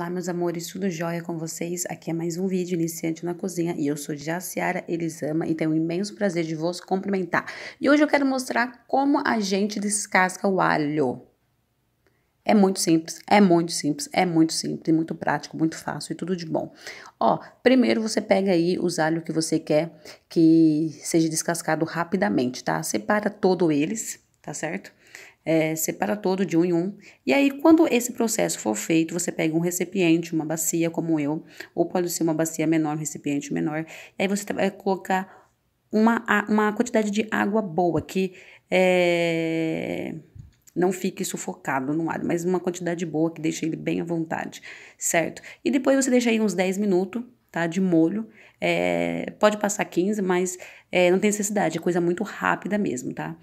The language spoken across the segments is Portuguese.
Olá, meus amores, tudo jóia com vocês? Aqui é mais um vídeo iniciante na cozinha e eu sou Jaciara Elisama e tenho o imenso prazer de vos cumprimentar. E hoje eu quero mostrar como a gente descasca o alho. É muito simples, é muito simples, é muito simples, muito prático, muito fácil e tudo de bom. Ó, primeiro você pega aí os alhos que você quer que seja descascado rapidamente, tá? Separa todos eles tá certo? É, separa todo de um em um. E aí, quando esse processo for feito, você pega um recipiente, uma bacia, como eu, ou pode ser uma bacia menor, um recipiente menor, e aí você vai colocar uma, uma quantidade de água boa que é, não fique sufocado no ar, mas uma quantidade boa que deixe ele bem à vontade, certo? E depois você deixa aí uns 10 minutos, tá? De molho. É, pode passar 15, mas é, não tem necessidade, é coisa muito rápida mesmo, tá?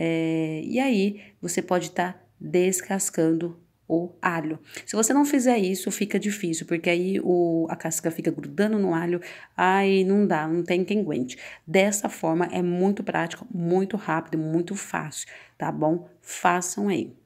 É, e aí você pode estar tá descascando o alho. Se você não fizer isso, fica difícil, porque aí o, a casca fica grudando no alho, aí não dá, não tem quem aguente. Dessa forma é muito prático, muito rápido, muito fácil, tá bom? Façam aí.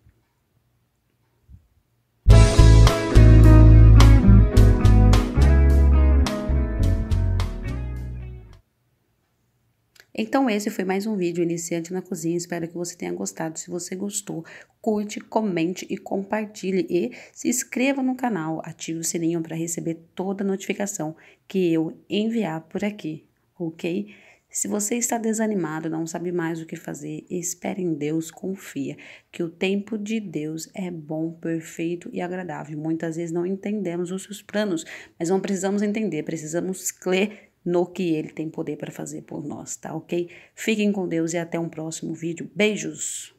Então esse foi mais um vídeo iniciante na cozinha, espero que você tenha gostado. Se você gostou, curte, comente e compartilhe e se inscreva no canal, ative o sininho para receber toda notificação que eu enviar por aqui, ok? Se você está desanimado, não sabe mais o que fazer, espere em Deus, confia que o tempo de Deus é bom, perfeito e agradável. Muitas vezes não entendemos os seus planos, mas não precisamos entender, precisamos crer no que Ele tem poder para fazer por nós, tá ok? Fiquem com Deus e até um próximo vídeo. Beijos!